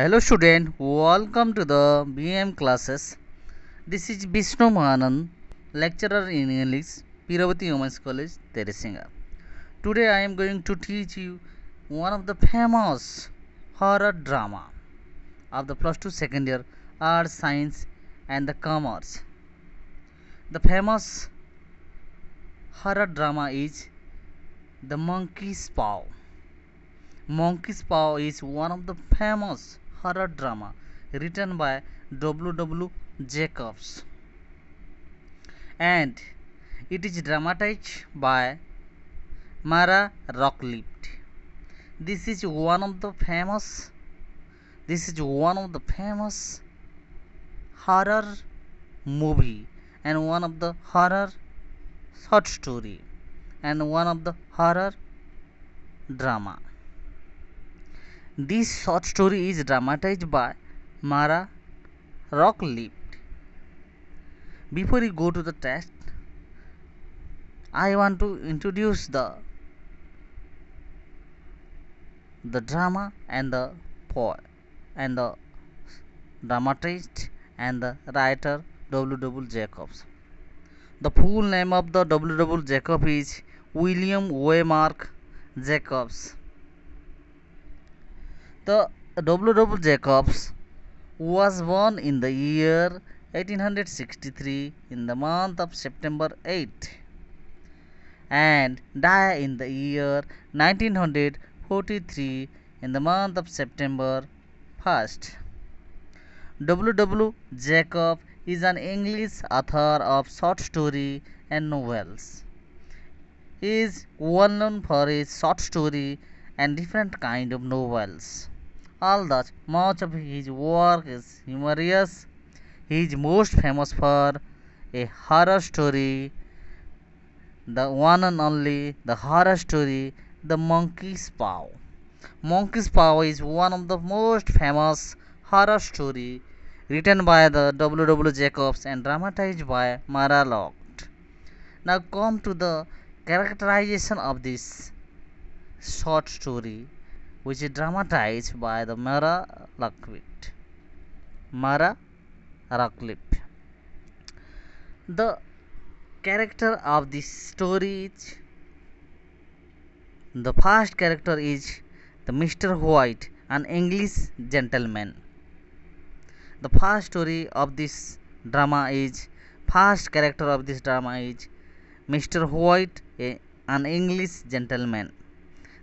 Hello student, welcome to the BM classes. This is Vishnu Mahanan, lecturer in English, Piravati Women's College, Teresinga. Today I am going to teach you one of the famous horror drama of the plus 2 second year Arts, Science and the Commerce. The famous horror drama is The Monkey's Paw. Monkey's Paw is one of the famous horror drama written by W. W. Jacobs and it is dramatized by Mara Rocklift. This is one of the famous this is one of the famous horror movie and one of the horror short story and one of the horror drama. This short story is dramatized by Mara Rocklift. Before we go to the text, I want to introduce the the drama and the poet and the dramatist and the writer W. W. Jacobs. The full name of the W. W. Jacobs is William Waymark Jacobs. The W. W. Jacobs was born in the year 1863 in the month of September 8 and died in the year 1943 in the month of September 1st. W. W. Jacob is an English author of short story and novels. He is well known for his short story and different kind of novels all that much of his work is humorous. He is most famous for a horror story, the one and only the horror story, The Monkey's Paw. Monkey's Paw is one of the most famous horror story written by the W. W. Jacobs and dramatized by Mara Locke. Now come to the characterization of this short story which is dramatized by the Mara Lakwit. Mara Rockliffe. The character of the story is the first character is the Mr. White, an English gentleman. The first story of this drama is first character of this drama is Mr. White, a, an English gentleman.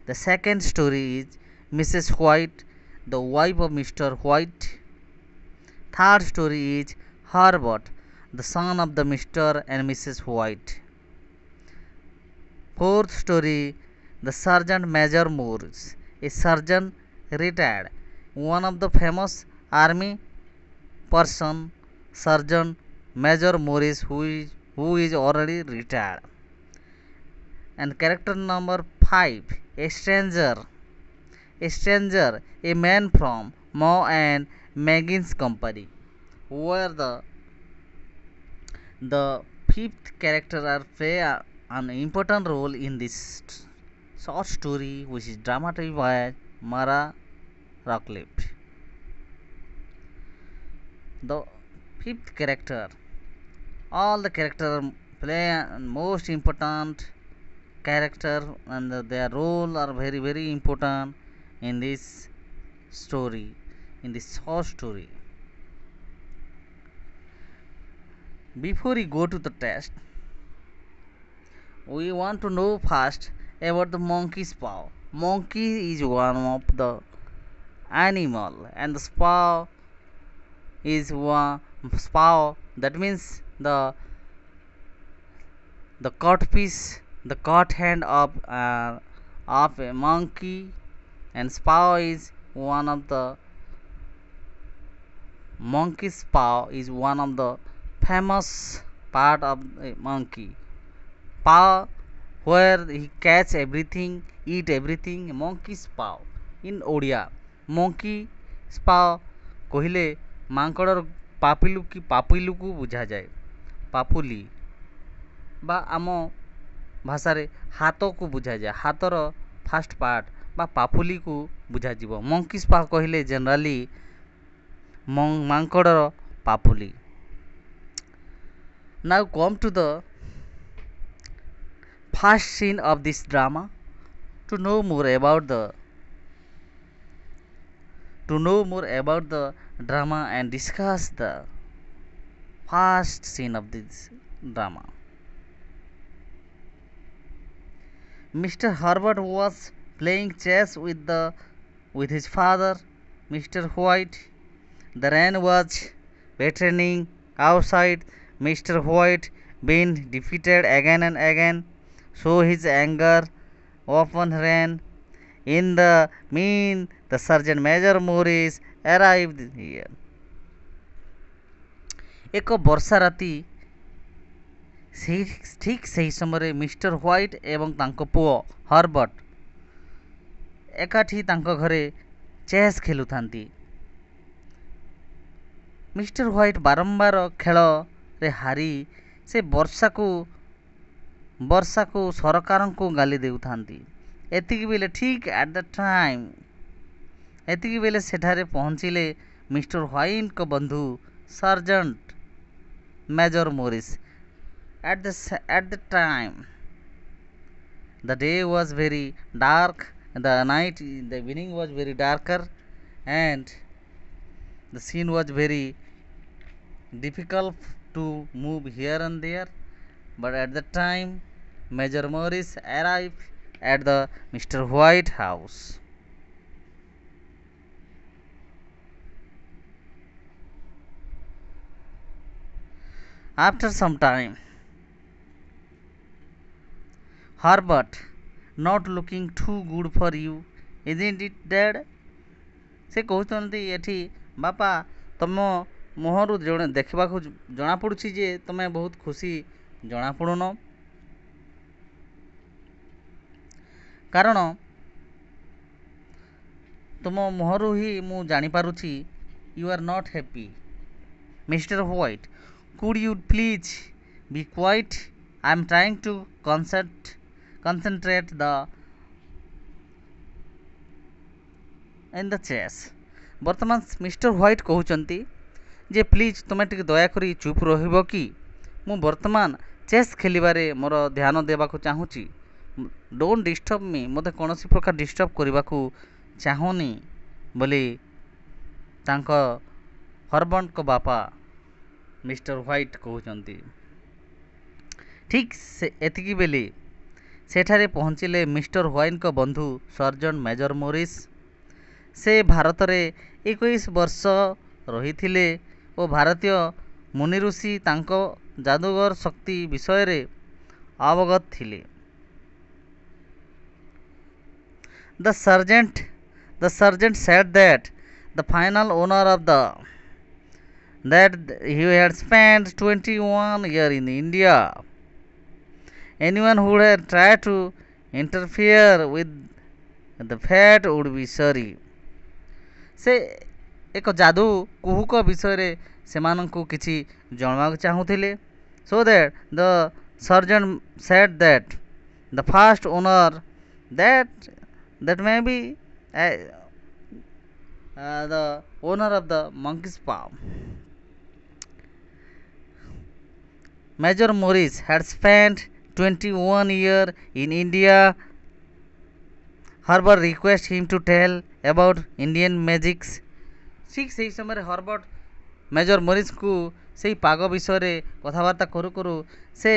The second story is Mrs. White, the wife of Mr. White. Third story is Herbert, the son of the Mr. and Mrs. White. Fourth story, the Sergeant Major Moore, a surgeon retired, one of the famous army person, Sergeant Major Morris, who is, who is already retired. And character number 5, a stranger stranger, a man from Mo and Megan's company, where the the fifth character are play an important role in this short story, which is dramatized by Mara Rockliff. The fifth character, all the characters play an most important character and their role are very very important in this story in this whole story before we go to the test we want to know first about the monkey's paw monkey is one of the animal and the paw is one paw that means the the cut piece the cut hand of uh, of a monkey and spaw is one of the monkey paw is one of the famous part of a monkey paw where he catch everything eat everything monkey's paw in odia monkey paw କହିଲେ ମାଙ୍କଡ଼ର ପାପିଲୁ କି ପାପୁଲିକୁ ବୁଝାଯାଏ ପାପୁଲି ବା ଆମ ଭାଷାରେ ହାତକୁ ବୁଝାଯାଏ ହାତର first part ବା ପାପୁଲିକୁ ବୁଝାଯିବ ମଙ୍କି ସ୍ପା କହିଲେ ଜେନେରାଲି ମାଙ୍କଡ଼ର ପାପୁଲି now come to the first scene of this drama to know more about the to know more about the drama and discuss the first scene of this drama mr herbert was playing chess with the with his father, Mr. White. The rain was patterning outside. Mr. White being defeated again and again, so his anger often ran. In the mean, the Sergeant Major Morris arrived here. ଏକ ବର୍ଷା ରାତି ସେହି ଠିକ୍ ସେହି ସମୟରେ mister white ଏବଂ ତାଙ୍କ ପୁଅ ହର୍ବର୍ଟ ଏକାଠି ତାଙ୍କ ଘରେ ଚେସ୍ ଖେଳୁଥାନ୍ତି ମିଷ୍ଟର ହ୍ୱାଇଟ୍ ବାରମ୍ବାର ଖେଳରେ ହାରି ସେ ବର୍ଷାକୁ ବର୍ଷାକୁ ସରକାରଙ୍କୁ ଗାଳି ଦେଉଥାନ୍ତି ଏତିକି ବେଳେ ଠିକ୍ ଆଟ୍ ଦ ଟାଇମ୍ ଏତିକି ବେଳେ ସେଠାରେ ପହଞ୍ଚିଲେ ମିଷ୍ଟର ହ୍ୱାଇଟ୍ଙ୍କ ବନ୍ଧୁ sergeant major Morris at the at the time the day was very dark the night the evening was very darker and the scene was very difficult to move here and there but at that time major morris arrived at the mr white house after some time herbert not looking to good for you isn't it dad ସେ କହୁଛନ୍ତି ଏଠି ବାପା ତମ ମୁହଁରୁ ଜଣେ ଦେଖିବାକୁ ଜଣାପଡ଼ୁଛି ଯେ ତମେ ବହୁତ ଖୁସି ଜଣାପଡ଼ୁନ କାରଣ ତୁମ ମୁହଁରୁ ହିଁ ମୁଁ ଜାଣିପାରୁଛି you are not happy mister White could you please be quiet I am trying to concentrate concentrate the in the chess ବର୍ତ୍ତମାନ ମିଷ୍ଟର ହ୍ୱାଇଟ୍ କହୁଛନ୍ତି ଯେ ପ୍ଲିଜ୍ ତୁମେ ଟିକେ ଦୟାକରି ଚୁପ୍ ରହିବ କି ମୁଁ ବର୍ତ୍ତମାନ ଚେସ୍ ଖେଳିବାରେ ମୋର ଧ୍ୟାନ ଦେବାକୁ ଚାହୁଁଛି ଡୋଣ୍ଟ ଡିଷ୍ଟର୍ବ ମି ମୋତେ କୌଣସି ପ୍ରକାର ଡିଷ୍ଟର୍ବ କରିବାକୁ ଚାହୁଁନି ବୋଲି ତାଙ୍କ ହରବଣ୍ଟଙ୍କ ବାପା ମିଷ୍ଟର ହ୍ୱାଇଟ୍ କହୁଛନ୍ତି ଠିକ୍ ସେ ଏତିକି ବେଳେ ସେଠାରେ ପହଞ୍ଚିଲେ ମିଷ୍ଟର ହ୍ୱାଇନ୍ଙ୍କ ବନ୍ଧୁ ସର୍ଜନ ମେଜର ମୋରିସ୍ ସେ ଭାରତରେ ଏକୋଇଶ ବର୍ଷ ରହିଥିଲେ ଓ ଭାରତୀୟ ମୁନିଋଷି ତାଙ୍କ ଯାଦୁଗର ଶକ୍ତି ବିଷୟରେ ଅବଗତ ଥିଲେ the sergeant the sergeant set that the final owner of the that he had spend twenty one year in India anyone who had tried to interfere with the fate would be sorry से एक जादू कुहूक विषय से किसी जानवाक चाहूले so that the sergeant set that the fast owner that that may be the owner of the monkey's paw Major Morris had spend 21 year in India. Herbert requests him to tell about Indian magics. ঠিক সেই সময় হরবর্ট major মরিসকু সেই পাগ বিষয়ে কথাবার্ତ୍তা করু করু সে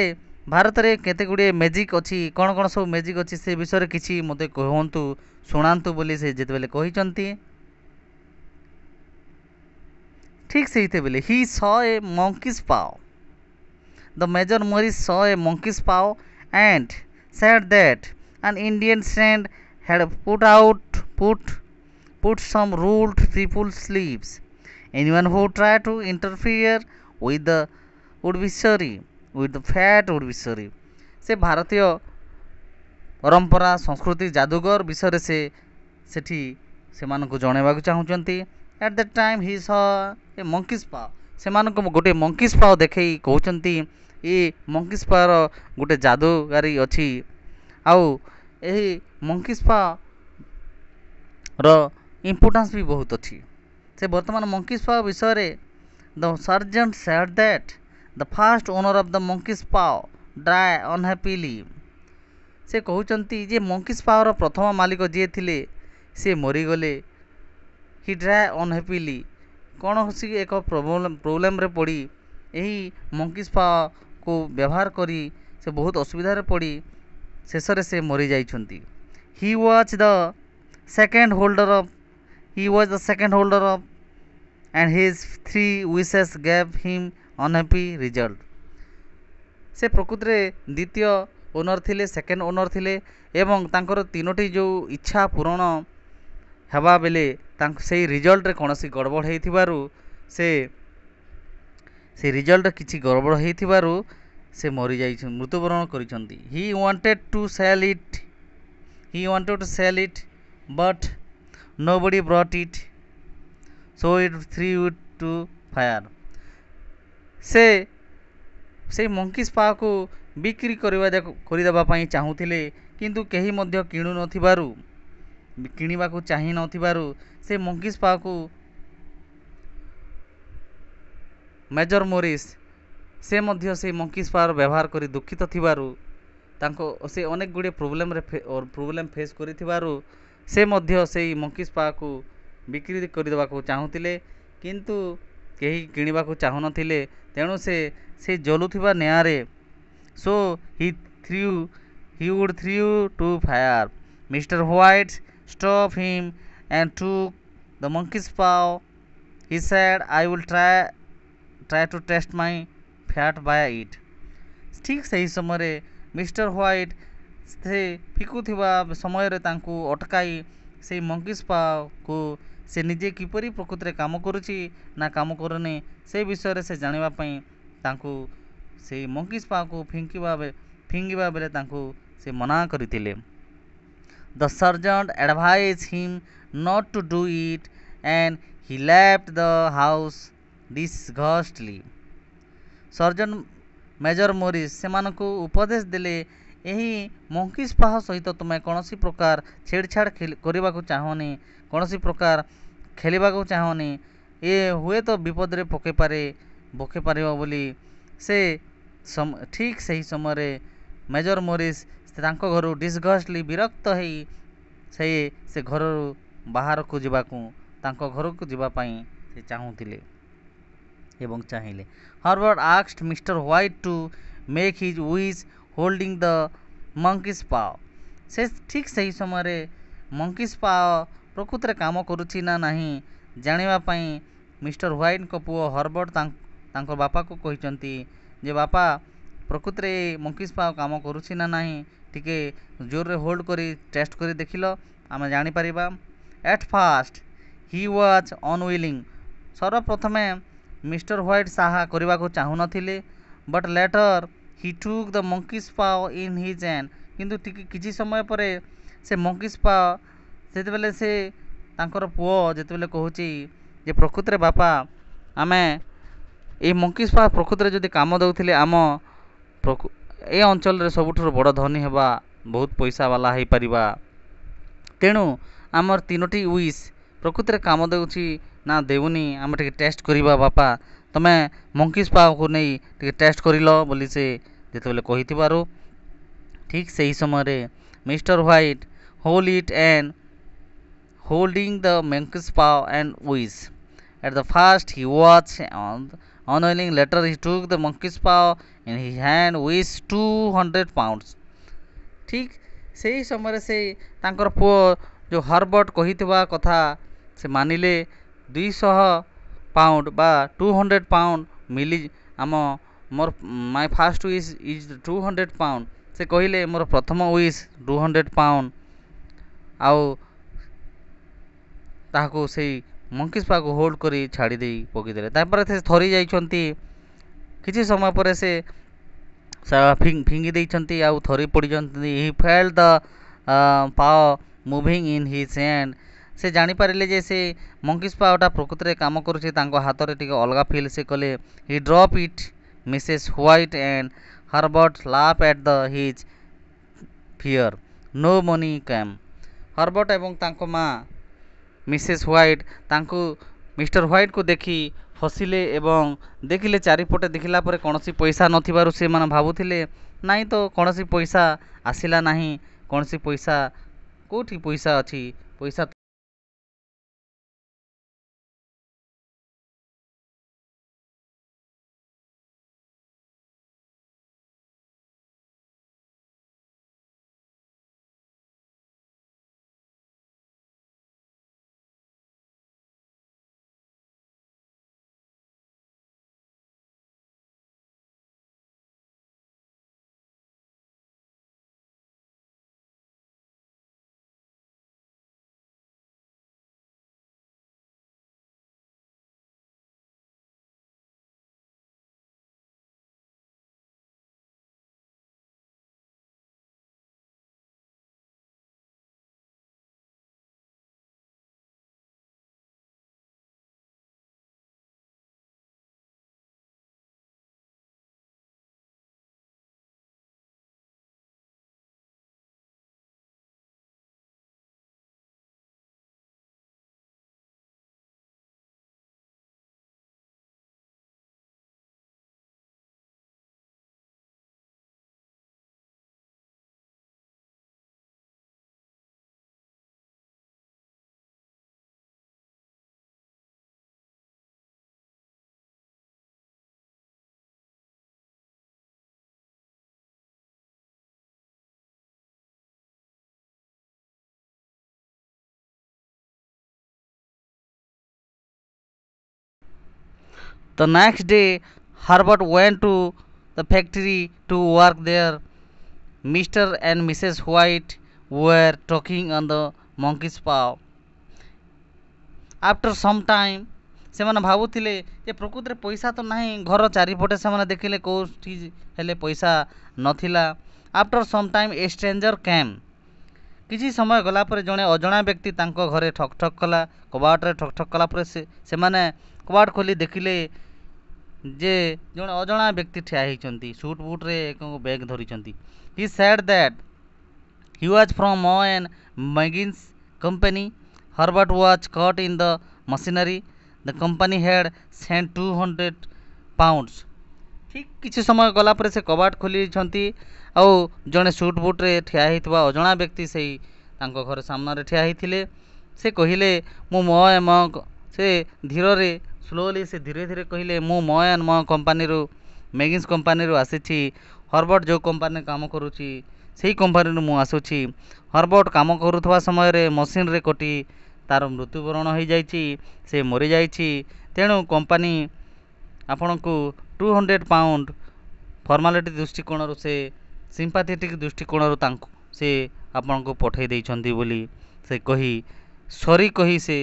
ଭାରତରେ କେତେ ଗୁଡ଼ିଏ ମ୍ୟାଜିକ୍ ଅଛି କ'ଣ କ'ଣ ସବୁ ମ୍ୟାଜିକ୍ ଅଛି ସେ ବିଷୟରେ କିଛି ମୋତେ କୁହନ୍ତୁ ଶୁଣାନ୍ତୁ ବୋଲି ସେ ଯେତେବେଳେ କହିଛନ୍ତି ଠିକ୍ ସେଇତେବେଳେ ହି ସ ଏ ମଙ୍କିସ୍ pav the Major Morris saw a monkey's paw and said that an Indian friend had put out put put some ruled people sleeves. Anyone who tried to interfere with the would be sorry, with the fat would be sorry. ସେ ଭାରତୀୟ ପରମ୍ପରା ସଂସ୍କୃତି ଯାଦୁଗର ବିଷୟରେ ସେ ସେଠି ସେମାନଙ୍କୁ ଜଣାଇବାକୁ ଚାହୁଁଛନ୍ତି ଆଟ୍ ଦ ଟାଇମ୍ ହି ସ ଏ ମଙ୍କିସ୍ ପାଓ ସେମାନଙ୍କୁ ଗୋଟିଏ ମଙ୍କିସ୍ ପାଓ ଦେଖେଇ କହୁଛନ୍ତି ଇ ମଙ୍କି ସ୍ପାର ଗୋଟେ ଯାଦୁଗାରୀ ଅଛି ଆଉ ଏହି ମଙ୍କି ସ୍ପାର ଇମ୍ପୋର୍ଟାନ୍ସ ବି ବହୁତ ଅଛି ସେ ବର୍ତ୍ତମାନ ମଙ୍କି ସ୍ପା ବିଷୟରେ the sergeant said that the first owner of the monkey's paw died unhappily ସେ କହୁଛନ୍ତି ଯେ ମଙ୍କି ସ୍ପାର ପ୍ରଥମ ମାଲିକ ଯିଏ ଥିଲେ ସେ ମରିଗଲେ ହି ଡ୍ରାଏ କଣ ହେଉଛି ଏକ ପ୍ରୋବ୍ଲେମ୍ରେ ପଡ଼ି ଏହି ମଙ୍କି ସ୍ପା କୁ ବ୍ୟବହାର କରି ସେ ବହୁତ ଅସୁବିଧାରେ ପଡ଼ି ଶେଷରେ ସେ ମରିଯାଇଛନ୍ତି he was the second holder of he was the second holder of and his three wishes gave him unhappy result ସେ ପ୍ରକୃତିରେ ଦ୍ୱିତୀୟ ଓନର୍ ଥିଲେ ସେକେଣ୍ଡ ଓନର୍ ଥିଲେ ଏବଂ ତାଙ୍କର ତିନୋଟି ଯେଉଁ ଇଚ୍ଛା ପୂରଣ ହେବା ବେଲେ ତାଙ୍କ ସେଇ ରିଜଲ୍ଟରେ କୌଣସି ଗଡ଼ବଡ଼ ହେଇଥିବାରୁ ସେ ସେ ରିଜଲ୍ଟ କିଛି ଗଡ଼ବଡ଼ ହୋଇଥିବାରୁ ସେ ମରିଯାଇଛନ୍ତି ମୃତ୍ୟୁବରଣ କରିଛନ୍ତି he wanted to sell it he wanted to sell it but nobody brought it so it threw it to fire ସେ ସେଇ ମଙ୍କି ସ୍ପାକୁ ବିକ୍ରି କରିବା କରିଦେବା ପାଇଁ ଚାହୁଁଥିଲେ କିନ୍ତୁ କେହି ମଧ୍ୟ କିଣୁନଥିବାରୁ କିଣିବାକୁ ଚାହିଁ ନଥିବାରୁ ସେ ମଙ୍କି ସ୍ପାକୁ ମେଜର ମୋରିସ୍ ସେ ମଧ୍ୟ ସେଇ ମଙ୍କିସ୍ ପାୱାର ବ୍ୟବହାର କରି ଦୁଃଖିତ ଥିବାରୁ ତାଙ୍କ ସେ ଅନେକ ଗୁଡ଼ିଏ ପ୍ରୋବ୍ଲେମରେ ପ୍ରୋବ୍ଲେମ୍ ଫେସ୍ କରିଥିବାରୁ ସେ ମଧ୍ୟ ସେଇ ମଙ୍କିସ୍ ପାୱାରକୁ ବିକ୍ରି କରିଦେବାକୁ ଚାହୁଁଥିଲେ କିନ୍ତୁ କେହି କିଣିବାକୁ ଚାହୁଁନଥିଲେ ତେଣୁ ସେ ସେ ଜଳୁଥିବା ନିଆଁରେ so he threw he would threw to fire mister White stop him and took the monkey's paw he said i will try try to test my fat via it. ଠିକ୍ ସେହି ସମୟରେ ମିଷ୍ଟର ହ୍ୱାଇଟ୍ ସେ ଫିକୁଥିବା ସମୟରେ ତାଙ୍କୁ ଅଟକାଇ ସେଇ ମଙ୍କିସ୍ ପାକୁ ସେ ନିଜେ କିପରି ପ୍ରକୃତିରେ କାମ କରୁଛି ନା କାମ କରୁନି ସେ ବିଷୟରେ ସେ ଜାଣିବା ପାଇଁ ତାଙ୍କୁ ସେଇ ମଙ୍କିସ୍ ପାକୁ ଫିଙ୍କିବା ଫିଙ୍ଗିବା ବେଳେ ତାଙ୍କୁ ସେ ମନା କରିଥିଲେ the sergeant advised him not to do it and he left the house disgustedly sergeant Major Morris ସେମାନଙ୍କୁ ଉପଦେଶ ଦେଲେ ଏହି ମଙ୍କି ସ୍ପାହ ସହିତ ତୁମେ କୌଣସି ପ୍ରକାର ଛେଡ଼ଛାଡ଼ କରିବାକୁ ଚାହୁଁନି କୌଣସି ପ୍ରକାର ଖେଳିବାକୁ ଚାହୁଁନି ଏ ହୁଏତ ବିପଦରେ ପକାଇପାରେ ପକାଇପାରିବ ବୋଲି ସେ ଠିକ୍ ସେହି ସମୟରେ ମେଜର ମୋରିସ୍ ତାଙ୍କ ଘରୁ ଡିସଘଷ୍ଟଲି ବିରକ୍ତ ହେଇ ସେ ସେ ଘରରୁ ବାହାରକୁ ଯିବାକୁ ତାଙ୍କ ଘରକୁ ଯିବା ପାଇଁ ସେ ଚାହୁଁଥିଲେ ଏବଂ ଚାହିଁଲେ ହରବର୍ଟ ଆକ୍ସଡ୍ mister White to make his wish holding the monkey's paw ସେ ଠିକ୍ ସେହି ସମୟରେ ମଙ୍କିସ୍ ପାଓ ପ୍ରକୃତରେ କାମ କରୁଛି ନା ନାହିଁ ଜାଣିବା ପାଇଁ ମିଷ୍ଟର ହ୍ୱାଇଟ୍ଙ୍କ ପୁଅ ହରବର୍ଟ ତାଙ୍କ ବାପାକୁ କହିଛନ୍ତି ଯେ ବାପା ପ୍ରକୃତରେ ମଙ୍କିସ୍ ପାଓ କାମ କରୁଛି ନା ନାହିଁ ଟିକେ ଜୋରରେ ହୋଲ୍ଡ କରି ଟେଷ୍ଟ କରି ଦେଖିଲ ଆମେ ଜାଣିପାରିବା at first he was unwilling ସର୍ବପ୍ରଥମେ Mr. White ସାହା କରିବାକୁ ଚାହୁଁନଥିଲେ। but later he took the monkey's paw in his hand କିନ୍ତୁ କିଛି ସମୟ ପରେ ସେ monkey's paw ସେତେବେଳେ ସେ ତାଙ୍କର ପୁଅ ଯେତେବେଳେ କହୁଛି ଯେ ପ୍ରକୃତରେ ବାପା ଆମେ ଏଇ ମଙ୍କିସ୍ ପା ପ୍ରକୃତରେ ଯଦି କାମ ଦେଉଥିଲେ ଆମ ଏ ଅଞ୍ଚଳରେ ସବୁଠାରୁ ବଡ଼ ଧନୀ ହେବା ବହୁତ ପଇସାବାଲା ହେଇପାରିବା ତେଣୁ ଆମର ତିନୋଟି ୱିସ୍ ପ୍ରକୃତିରେ କାମ ଦେଉଛି ନା ଦେଉନି ଆମେ ଟିକେ ଟେଷ୍ଟ କରିବା ବାପା ତମେ ମଙ୍କିସ୍ ପାୱାକୁ ନେଇ ଟିକେ ଟେଷ୍ଟ କରିଲ ବୋଲି ସେ ଯେତେବେଳେ କହିଥିବାରୁ ଠିକ୍ ସେହି ସମୟରେ mister White hold it and holding the monkey's paw and whiz. At the first he watched on unwilling later he took the monkey's paw in his hand weighs 200 pounds. ঠিক সেই ସମୟରେ ସେ ତାଙ୍କର ପୁଅ ଯେଉଁ ହର୍ବର୍ଟ କହିଥିବା କଥା ସେ ମାନିଲେ ଦୁଇଶହ ପାଉଣ୍ଡ ବା ଟୁ ହଣ୍ଡ୍ରେଡ଼ ପାଉଣ୍ଡ ମିଲି ଆମ ମୋର my first wish is two hundred pound ସେ କହିଲେ ମୋର ପ୍ରଥମ ୱିଶ୍ ଟୁ ହଣ୍ଡ୍ରେଡ଼ ପାଉଣ୍ଡ ଆଉ ତାହାକୁ ସେଇ ମଙ୍କିସ୍ ପାଖକୁ ହୋଲ୍ଡ କରି ଛାଡ଼ିଦେଇ ପକାଇଦେଲେ ତାପରେ ସେ ଥରି ଯାଇଛନ୍ତି କିଛି ସମୟ ପରେ ସେ ଫିଙ୍ଗି ଦେଇଛନ୍ତି ଆଉ ଥରି ପଡ଼ିଛନ୍ତି he felt the paw moving in his hand ସେ ଜାଣିପାରିଲେ ଯେ ସେ ମଙ୍କି ସ୍ପାଓଟା ପ୍ରକୃତରେ କାମ କରୁଛି ତାଙ୍କ ହାତରେ ଟିକେ ଅଲଗା ଫିଲ୍ ସେ କଲେ he drop it Mrs White and Herbert laugh at the his fear no money came Herbert ଏବଂ ତାଙ୍କ ମା ମିସେସ୍ ହ୍ୱାଇଟ୍ ତାଙ୍କୁ ମିଷ୍ଟର ହ୍ୱାଇଟ୍କୁ ଦେଖି ଫସିଲେ ଏବଂ ଦେଖିଲେ ଚାରିପଟେ ଦେଖିଲା ପରେ କୌଣସି ପଇସା ନଥିବାରୁ ସେମାନେ ଭାବୁଥିଲେ ନାହିଁ ତ କୌଣସି ପଇସା ଆସିଲା ନାହିଁ କୌଣସି ପଇସା କେଉଁଠି ପଇସା ଅଛି ପଇସା The next day, Herbert went to the factory to work there. Mr. and Mrs. White were talking on the monkey's paw. After some time, ସେମାନେ ଭାବୁଥିଲେ ଯେ ପ୍ରକୃତରେ ପଇସା ତ ନାହିଁ ଘର ଚାରିପଟେ ସେମାନେ ଦେଖିଲେ କେଉଁଠି ହେଲେ ପଇସା ନଥିଲା after some time a stranger came କିଛି ସମୟ ଗଲା ପରେ ଜଣେ ଅଜଣା ବ୍ୟକ୍ତି ତାଙ୍କ ଘରେ ଠକ୍ ଠକ୍ କଲା କବାଟରେ ଠକ୍ ଠକ୍ କଲା ପରେ ସେମାନେ କବାଟ ଖୋଲି ଦେଖିଲେ जे जो अजा व्यक्ति ठिया होती सुट बुट्रे में बैग धरी he said that he was from Maw and Meggins company Herbert was caught in the machinery the company had से टू हंड्रेड पाउंडस ठीक किसी समय गलापुर से कबाट खोली आउ जड़े सुट बुट ठिया होता अजा व्यक्ति से घर सामने ठिया होते से कहले मु मो से धीरे ସ୍ଲୋଲି ସେ ଧୀରେ ଧୀରେ କହିଲେ ମୁଁ ମ ଆଣ୍ଡ ମ କମ୍ପାନୀରୁ ମେଗିନ୍ସ କମ୍ପାନୀରୁ ଆସିଛି ହର୍ବର୍ଟ ଯେଉଁ କମ୍ପାନୀରେ କାମ କରୁଛି ସେହି କମ୍ପାନୀରୁ ମୁଁ ଆସୁଛି ହର୍ବର୍ଟ କାମ କରୁଥିବା ସମୟରେ ମେସିନ୍ରେ କଟି ତା'ର ମୃତ୍ୟୁବରଣ ହୋଇଯାଇଛି ସେ ମରିଯାଇଛି ତେଣୁ କମ୍ପାନୀ ଆପଣଙ୍କୁ ଟୁ ହଣ୍ଡ୍ରେଡ଼ ପାଉଣ୍ଡ ଫର୍ମାଲିଟି ଦୃଷ୍ଟିକୋଣରୁ ସେ ସିମ୍ପାଥେଟିକ୍ ଦୃଷ୍ଟିକୋଣରୁ ତାଙ୍କୁ ସେ ଆପଣଙ୍କୁ ପଠାଇ ଦେଇଛନ୍ତି ବୋଲି ସେ କହି ସରି କହି ସେ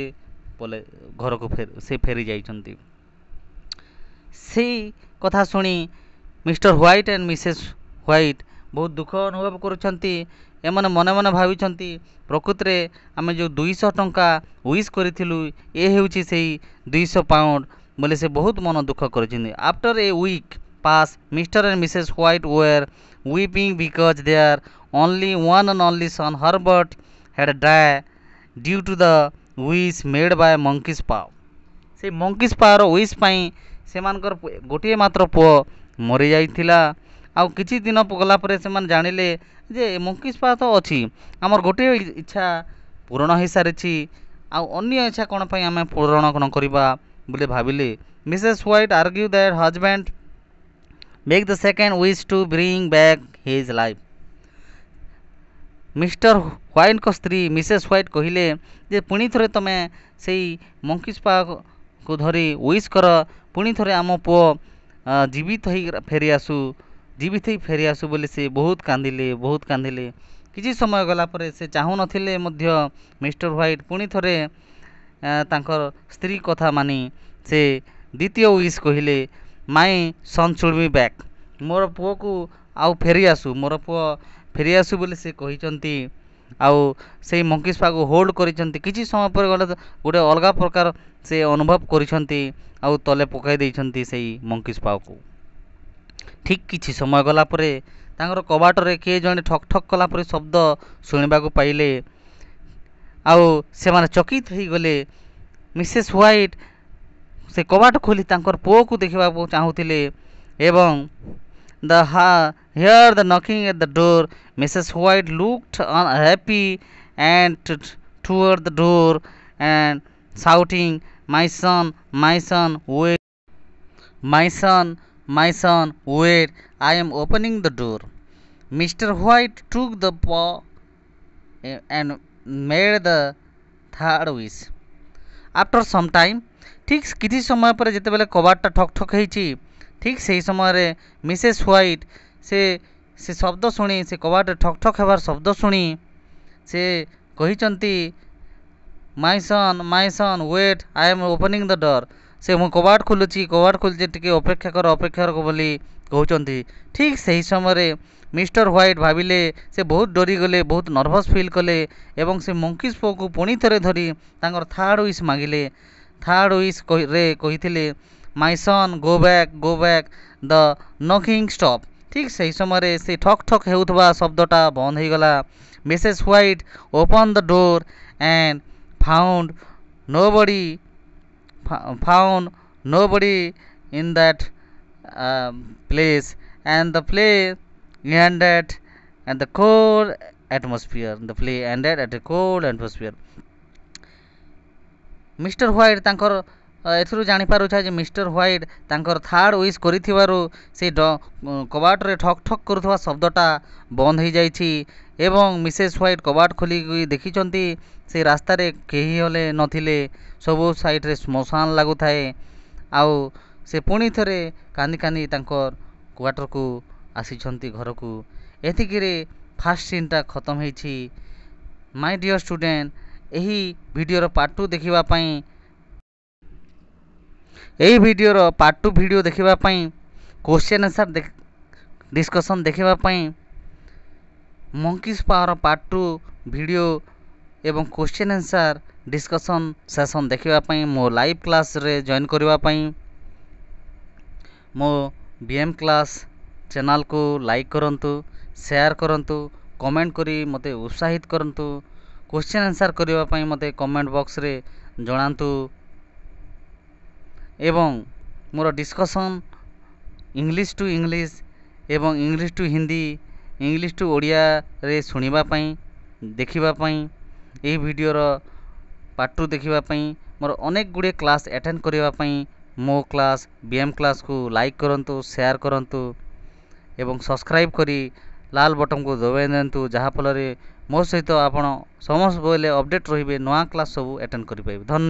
ବୋଲେ ଘରକୁ ସେ ଫେରି ଯାଇଛନ୍ତି ସେଇ କଥା ଶୁଣି mister White and Mrs White ବହୁତ ଦୁଃଖ ଅନୁଭବ କରୁଛନ୍ତି ଏମାନେ ମନେ ମନେ ଭାବିଛନ୍ତି ପ୍ରକୃତରେ ଆମେ ଯେଉଁ ଦୁଇଶହ ଟଙ୍କା ୱିସ୍ କରିଥିଲୁ ଏ ହେଉଛି ସେଇ ଦୁଇଶହ ପାଉଣ୍ଡ ବୋଲି ସେ ବହୁତ ମନ ଦୁଃଖ କରିଛନ୍ତି after a week pass mister and Mrs White were weeping because their only one and only son Herbert had died due to the wish made by monkey's paw ସେଇ ମଙ୍କିସ୍ ପାଓର ୱିଶ୍ ପାଇଁ ସେମାନଙ୍କର ଗୋଟିଏ ମାତ୍ର ପୁଅ ମରିଯାଇଥିଲା ଆଉ କିଛି ଦିନ ଗଲା ପରେ ସେମାନେ ଜାଣିଲେ ଯେ ମଙ୍କିସ୍ ପାଓ ତ ଅଛି ଆମର ଗୋଟିଏ ଇଚ୍ଛା ପୂରଣ ହୋଇସାରିଛି ଆଉ ଅନ୍ୟ ଇଚ୍ଛା କ'ଣ ପାଇଁ ଆମେ ପୂରଣ ନ କରିବା ବୋଲି ଭାବିଲେ Mrs White argue that husband make the second wish to bring back his life mister ହ୍ୱାଇଟଙ୍କ ସ୍ତ୍ରୀ ମିସେସ୍ ହ୍ୱାଇଟ୍ କହିଲେ ଯେ ପୁଣି ଥରେ ତୁମେ ସେଇ ମଙ୍କିସ୍ପାକୁ ଧରି ୱିସ୍ କର ପୁଣି ଥରେ ଆମ ପୁଅ ଜୀବିତ ହେଇ ଫେରି ଆସୁ ଜୀବିତ ହେଇ ଫେରି ଆସୁ ବୋଲି ସେ ବହୁତ କାନ୍ଦିଲେ ବହୁତ କାନ୍ଦିଲେ କିଛି ସମୟ ଗଲା ପରେ ସେ ଚାହୁଁନଥିଲେ ମଧ୍ୟ ମିଷ୍ଟର ହ୍ୱାଇଟ୍ ପୁଣି ଥରେ ତାଙ୍କର ସ୍ତ୍ରୀ କଥା ମାନି ସେ ଦ୍ୱିତୀୟ ୱିସ୍ କହିଲେ ମାଇଁ ସନ୍ ସୁଡ଼୍ ବି ବ୍ୟାକ୍ ମୋର ପୁଅକୁ ଆଉ ଫେରି ଆସୁ ମୋର ପୁଅ ଫେରିଆସୁ ବୋଲି ସେ କହିଛନ୍ତି ଆଉ ସେଇ ମଙ୍କିସ୍ ପାଖକୁ ହୋଲ୍ଡ କରିଛନ୍ତି କିଛି ସମୟ ପରେ ଗଲେ ଗୋଟେ ଅଲଗା ପ୍ରକାର ସେ ଅନୁଭବ କରିଛନ୍ତି ଆଉ ତଳେ ପକାଇ ଦେଇଛନ୍ତି ସେଇ ମଙ୍କିସ୍ ପାଖକୁ ଠିକ୍ କିଛି ସମୟ ଗଲା ପରେ ତାଙ୍କର କବାଟରେ କିଏ ଜଣେ ଠକ୍ ଠକ୍ କଲା ପରି ଶବ୍ଦ ଶୁଣିବାକୁ ପାଇଲେ ଆଉ ସେମାନେ ଚକିତ ହୋଇଗଲେ ମିସେସ୍ ହ୍ୱାଇଟ୍ ସେ କବାଟ ଖୋଲି ତାଙ୍କର ପୁଅକୁ ଦେଖିବାକୁ ଚାହୁଁଥିଲେ ଏବଂ the ha hear the knocking at the door. Mrs. White looked unhappy and toward the door and shouting, "My son, my son, wait! My son, my son, wait! I am opening the door." Mr. White took the paw and made the third wish. After some time, ঠিক কিছু সময় পরে যেতবেলে কবাটটা ঠক ঠক হয়েছে ঠিক সেই সময় রে মিসেস হোয়াইট সে সে শব্দ শুনি সে কোবার টক টক হেবার শব্দ শুনি সে কইচন্তি my son my son wait I am opening the door সে ম কোবার খুলুচি কোবার খুলজে টিকে অপেক্ষা কর অপেক্ষা কর বলি কইচন্তি ঠিক সেই সময় রে মিস্টার হোয়াইট ভাবিলে সে বহুত ডরি গলে বহুত নার্ভাস ফিল কলে এবং সে মঙ্কিস পো কো পুণি থরে ধরি তাঙর থার্ড উইস মাগিলে থার্ড উইস কই রে কইtile my son go back go back the knocking stop ଠିକ୍ ସେହି ସମୟରେ ସେ ଠକ୍ ଠକ୍ ହେଉଥିବା ଶବ୍ଦଟା ବନ୍ଦ ହୋଇଗଲା Mrs White open the door and found nobody found nobody in that place and the play ended at the cold atmosphere the play ended at a cold atmosphere mr white ତାଙ୍କର ଏଥିରୁ ଜାଣିପାରୁଛେ ଯେ mister White ତାଙ୍କର third wish କରିଥିବାରୁ ସେ କବାଟରେ ଠକ୍ ଠକ୍ କରୁଥିବା ଶବ୍ଦଟା ବନ୍ଦ ହୋଇଯାଇଛି ଏବଂ ମିସେସ୍ ହ୍ୱାଇଟ୍ କବାଟ ଖୋଲିକି ଦେଖିଛନ୍ତି ସେ ରାସ୍ତାରେ କେହି ହେଲେ ନଥିଲେ ସବୁ ସାଇଡ଼୍ରେ ଶ୍ମଶାନ ଲାଗୁଥାଏ ଆଉ ସେ ପୁଣି ଥରେ କାନ୍ଦି କାନ୍ଦି ତାଙ୍କର କ୍ୱାଟରକୁ ଆସିଛନ୍ତି ଘରକୁ ଏତିକିରେ ଫାର୍ଷ୍ଟ ସିନ୍ଟା ଖତମ ହେଇଛି ମାଇ ଡିଅର୍ ଷ୍ଟୁଡେଣ୍ଟ ଏହି ଭିଡ଼ିଓର ପାର୍ଟ ଟୁ ଦେଖିବା ପାଇଁ ଏହି ଭିଡ଼ିଓର ପାର୍ଟ ଟୁ ଭିଡ଼ିଓ ଦେଖିବା ପାଇଁ କୋଶ୍ଚେନ୍ ଆନ୍ସର୍ ଡିସ୍କସନ୍ ଦେଖିବା ପାଇଁ monkey's power part two video ଏବଂ କୋଶ୍ଚେନ୍ ଆନ୍ସର୍ ଡିସ୍କସନ୍ ସେସନ୍ ଦେଖିବା ପାଇଁ ମୋ ଲାଇଭ୍ କ୍ଲାସ୍ରେ ଜଏନ୍ କରିବା ପାଇଁ ମୋ ବି ଏମ୍ କ୍ଲାସ୍ ଚ୍ୟାନେଲ୍କୁ ଲାଇକ୍ କରନ୍ତୁ ସେୟାର୍ କରନ୍ତୁ କମେଣ୍ଟ କରି ମୋତେ ଉତ୍ସାହିତ କରନ୍ତୁ କୋଶ୍ଚେନ୍ ଆନ୍ସର୍ କରିବା ପାଇଁ ମୋତେ କମେଣ୍ଟ ବକ୍ସରେ ଜଣାନ୍ତୁ ଏବଂ ମୋର ଡିସ୍କସନ୍ ଇଂଲିଶ ଟୁ ଇଂଲିଶ ଏବଂ English to Hindi English to ଓଡ଼ିଆରେ ଶୁଣିବା ପାଇଁ ଦେଖିବା ପାଇଁ ଏହି ଭିଡ଼ିଓର ପାର୍ଟ ଟୁ ଦେଖିବା ପାଇଁ ମୋର ଅନେକ ଗୁଡ଼ିଏ କ୍ଲାସ୍ ଆଟେଣ୍ଡ କରିବା ପାଇଁ ମୋ କ୍ଲାସ୍ ବି ଏମ୍ କ୍ଲାସ୍କୁ ଲାଇକ୍ କରନ୍ତୁ ସେୟାର୍ କରନ୍ତୁ ଏବଂ ସବସ୍କ୍ରାଇବ୍ କରି ଲାଲ ବଟନ୍କୁ ଦବାଇ ଦିଅନ୍ତୁ ଯାହାଫଳରେ ମୋ ସହିତ ଆପଣ ସମସ୍ତ ବେଳେ ଅପଡ଼େଟ୍ ରହିବେ ନୂଆ କ୍ଲାସ୍ ସବୁ ଆଟେଣ୍ଡ କରିପାରିବେ ଧନ୍ୟବାଦ